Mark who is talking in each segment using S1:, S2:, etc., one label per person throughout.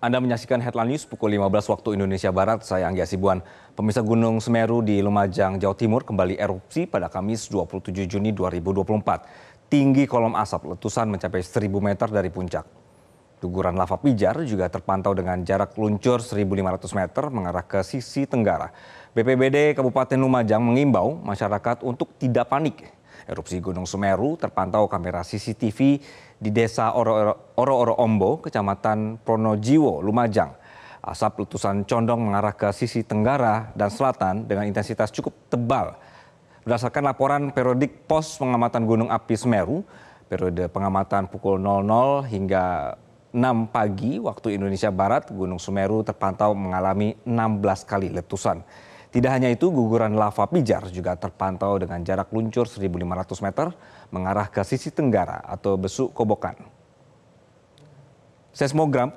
S1: Anda menyaksikan Headline News pukul 15 waktu Indonesia Barat. Saya Anggi Asibuan. Pemirsa Gunung Semeru di Lumajang, Jawa Timur kembali erupsi pada Kamis 27 Juni 2024. Tinggi kolom asap letusan mencapai 1000 meter dari puncak. Guguran lava pijar juga terpantau dengan jarak luncur 1500 meter mengarah ke sisi tenggara. BPBD Kabupaten Lumajang mengimbau masyarakat untuk tidak panik. Erupsi Gunung Semeru terpantau kamera CCTV di desa Oro-Oro Ombo, kecamatan Pronojiwo, Lumajang. Asap letusan condong mengarah ke sisi tenggara dan selatan dengan intensitas cukup tebal. Berdasarkan laporan periodik pos pengamatan Gunung Api Semeru, periode pengamatan pukul 00 hingga 6 pagi waktu Indonesia Barat, Gunung Semeru terpantau mengalami 16 kali letusan. Tidak hanya itu, guguran lava pijar juga terpantau dengan jarak luncur 1.500 meter mengarah ke sisi tenggara atau besuk kobokan. Seismogram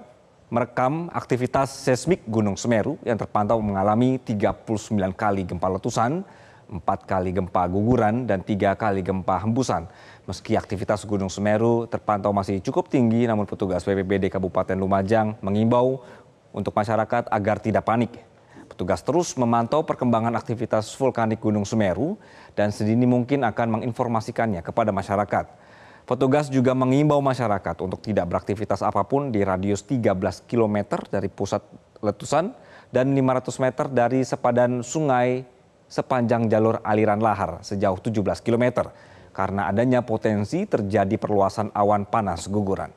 S1: merekam aktivitas seismik Gunung Semeru yang terpantau mengalami 39 kali gempa letusan, 4 kali gempa guguran, dan 3 kali gempa hembusan. Meski aktivitas Gunung Semeru terpantau masih cukup tinggi, namun petugas BPBD Kabupaten Lumajang mengimbau untuk masyarakat agar tidak panik Petugas terus memantau perkembangan aktivitas vulkanik Gunung Semeru dan sedini mungkin akan menginformasikannya kepada masyarakat. Petugas juga mengimbau masyarakat untuk tidak beraktivitas apapun di radius 13 km dari pusat letusan dan 500 meter dari sepadan sungai sepanjang jalur aliran lahar sejauh 17 km karena adanya potensi terjadi perluasan awan panas guguran.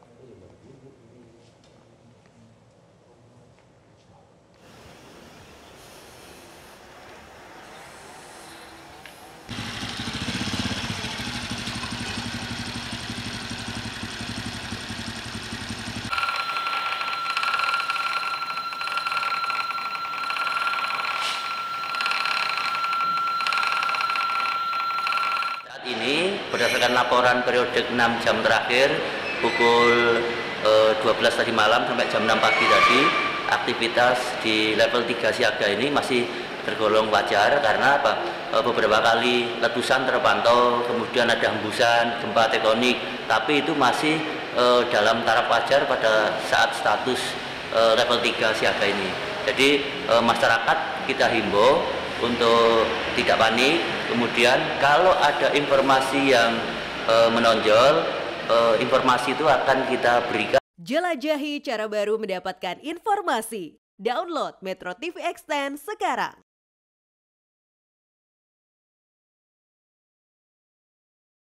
S2: ini berdasarkan laporan periode 6 jam terakhir pukul e, 12 tadi malam sampai jam 6 pagi tadi aktivitas di level 3 siaga ini masih tergolong wajar karena apa e, beberapa kali letusan terpantau kemudian ada hembusan gempa tektonik tapi itu masih e, dalam taraf wajar pada saat status e, level 3 siaga ini jadi e, masyarakat kita himbau untuk tidak panik Kemudian kalau ada informasi yang e, menonjol, e, informasi itu akan kita berikan. Jelajahi cara baru mendapatkan informasi. Download Metro TV Extend sekarang.